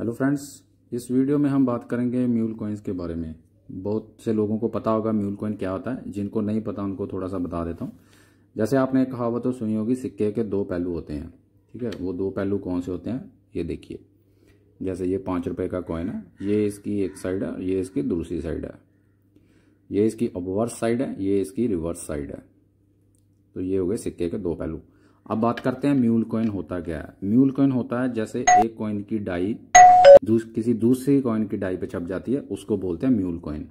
hello friends इस video में हम बात करेंगे म्यूल कॉइन्स के बारे में बहुत से लोगों को पता होगा म्यूल कॉइन क्या होता है जिनको नहीं पता उनको थोड़ा सा बता देता हूँ जैसे आपने कहावत तो सुनी होगी सिक्के के दो पहलू होते हैं ठीक है वो दो पहलू कौन से होते हैं ये देखिए जैसे ये पाँच रुपये का कॉइन है ये इसकी एक साइड है ये इसकी दूसरी साइड है ये इसकी अपवर्स साइड है ये इसकी रिवर्स साइड है तो ये हो गए सिक्के के दो पहलू अब बात करते हैं म्यूल कॉइन होता क्या है म्यूल कॉइन होता है जैसे एक कॉइन की डाई दूस, किसी दूसरी कॉइन की डाई पे छप जाती है उसको बोलते हैं म्यूल कॉइन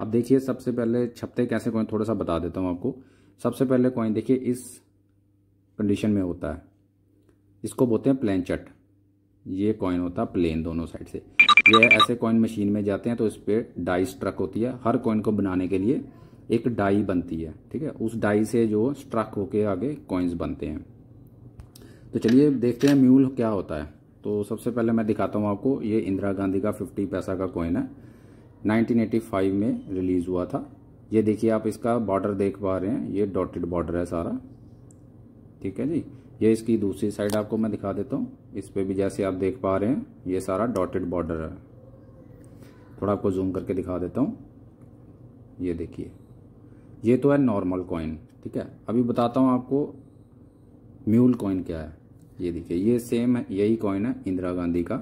अब देखिए सबसे पहले छपते कैसे कॉइन थोड़ा सा बता देता हूँ आपको सबसे पहले कॉइन देखिए इस कंडीशन में होता है इसको बोलते हैं प्लेन चट ये कॉइन होता है प्लेन दोनों साइड से ये ऐसे कॉइन मशीन में जाते हैं तो इस पर डाई स्ट्रक होती है हर कॉइन को बनाने के लिए एक डाई बनती है ठीक है उस डाई से जो स्ट्रक होके आगे कॉइन्स बनते हैं तो चलिए देखते हैं म्यूल क्या होता है तो सबसे पहले मैं दिखाता हूँ आपको ये इंदिरा गांधी का फिफ्टी पैसा का कोइन है 1985 में रिलीज़ हुआ था ये देखिए आप इसका बॉर्डर देख पा रहे हैं ये डॉटेड बॉर्डर है सारा ठीक है जी ये इसकी दूसरी साइड आपको मैं दिखा देता हूँ इस पर भी जैसे आप देख पा रहे हैं ये सारा डॉटेड बॉर्डर है थोड़ा आपको जूम करके दिखा देता हूँ ये देखिए ये तो है नॉर्मल कॉइन ठीक है अभी बताता हूँ आपको म्यूल कॉइन क्या है ये देखिए ये सेम है यही कॉइन है इंदिरा गांधी का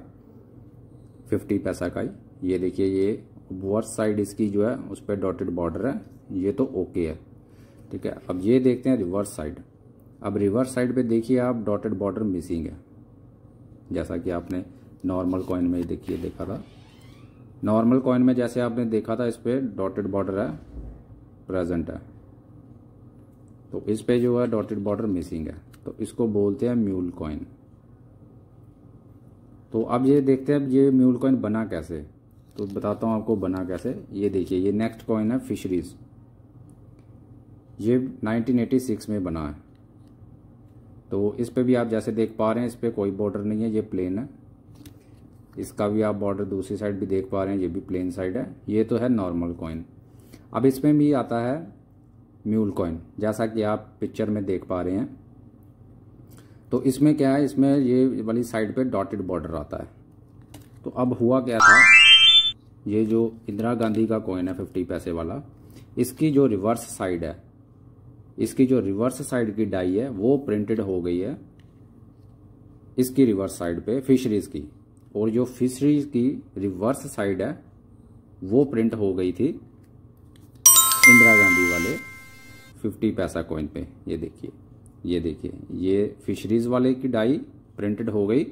फिफ्टी पैसा का ही ये देखिए ये वर्स साइड इसकी जो है उस पर डॉटेड बॉर्डर है ये तो ओके है ठीक है अब ये देखते हैं रिवर्स साइड अब रिवर्स साइड पे देखिए आप डॉटेड बॉर्डर मिसिंग है जैसा कि आपने नॉर्मल कॉइन में देखिए देखा था नॉर्मल कॉइन में जैसे आपने देखा था इस पर डॉटेड बॉर्डर है प्रेजेंट है तो इस पे जो है डॉटेड बॉर्डर मिसिंग है तो इसको बोलते हैं म्यूल कॉइन तो अब ये देखते हैं ये म्यूल कॉइन बना कैसे तो बताता हूँ आपको बना कैसे ये देखिए ये नेक्स्ट कॉइन है फिशरीज ये 1986 में बना है तो इस पर भी आप जैसे देख पा रहे हैं इस पर कोई बॉर्डर नहीं है ये प्लेन है इसका भी आप बॉर्डर दूसरी साइड भी देख पा रहे हैं ये भी प्लेन साइड है ये तो है नॉर्मल कॉइन अब इसमें भी आता है म्यूल कॉइन जैसा कि आप पिक्चर में देख पा रहे हैं तो इसमें क्या है इसमें ये वाली साइड पे डॉटेड बॉर्डर आता है तो अब हुआ क्या था ये जो इंदिरा गांधी का कॉइन है फिफ्टी पैसे वाला इसकी जो रिवर्स साइड है इसकी जो रिवर्स साइड की डाई है वो प्रिंटेड हो गई है इसकी रिवर्स साइड पे फिशरीज की और जो फिशरीज की रिवर्स साइड है वो प्रिंट हो गई थी इंदिरा गांधी वाले फिफ्टी पैसा कॉइन पे ये देखिए ये देखिए ये फिशरीज़ वाले की डाई प्रिंटेड हो गई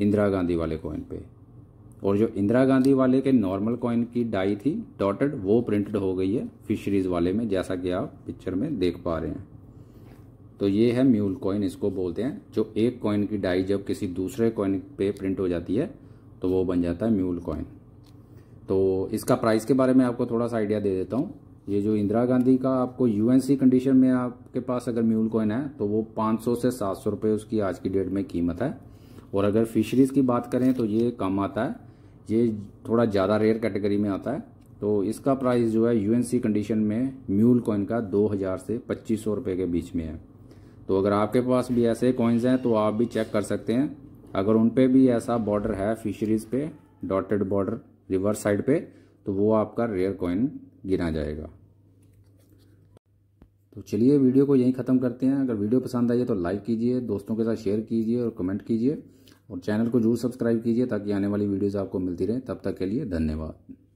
इंदिरा गांधी वाले कॉइन पे और जो इंदिरा गांधी वाले के नॉर्मल कॉइन की डाई थी डॉटेड वो प्रिंटेड हो गई है फिशरीज़ वाले में जैसा कि आप पिक्चर में देख पा रहे हैं तो ये है म्यूल कॉइन इसको बोलते हैं जो एक कॉइन की डाई जब किसी दूसरे कॉइन पे प्रिंट हो जाती है तो वो बन जाता है म्यूल कॉइन तो इसका प्राइस के बारे में आपको थोड़ा सा आइडिया दे देता हूँ ये जो इंदिरा गांधी का आपको यूएनसी कंडीशन में आपके पास अगर म्यूल कॉइन है तो वो 500 से 700 रुपए उसकी आज की डेट में कीमत है और अगर फिशरीज़ की बात करें तो ये कम आता है ये थोड़ा ज़्यादा रेयर कैटेगरी में आता है तो इसका प्राइस जो है यूएनसी कंडीशन में म्यूल कॉइन का 2000 से पच्चीस सौ के बीच में है तो अगर आपके पास भी ऐसे कॉइन्स हैं तो आप भी चेक कर सकते हैं अगर उन पर भी ऐसा बॉर्डर है फिशरीज़ पे डॉटेड बॉर्डर रिवर्स साइड पे तो वो आपका रेयर कॉइन गिना जाएगा तो चलिए वीडियो को यहीं ख़त्म करते हैं अगर वीडियो पसंद आई है तो लाइक कीजिए दोस्तों के साथ शेयर कीजिए और कमेंट कीजिए और चैनल को जरूर सब्सक्राइब कीजिए ताकि आने वाली वीडियोज़ आपको मिलती रहे तब तक के लिए धन्यवाद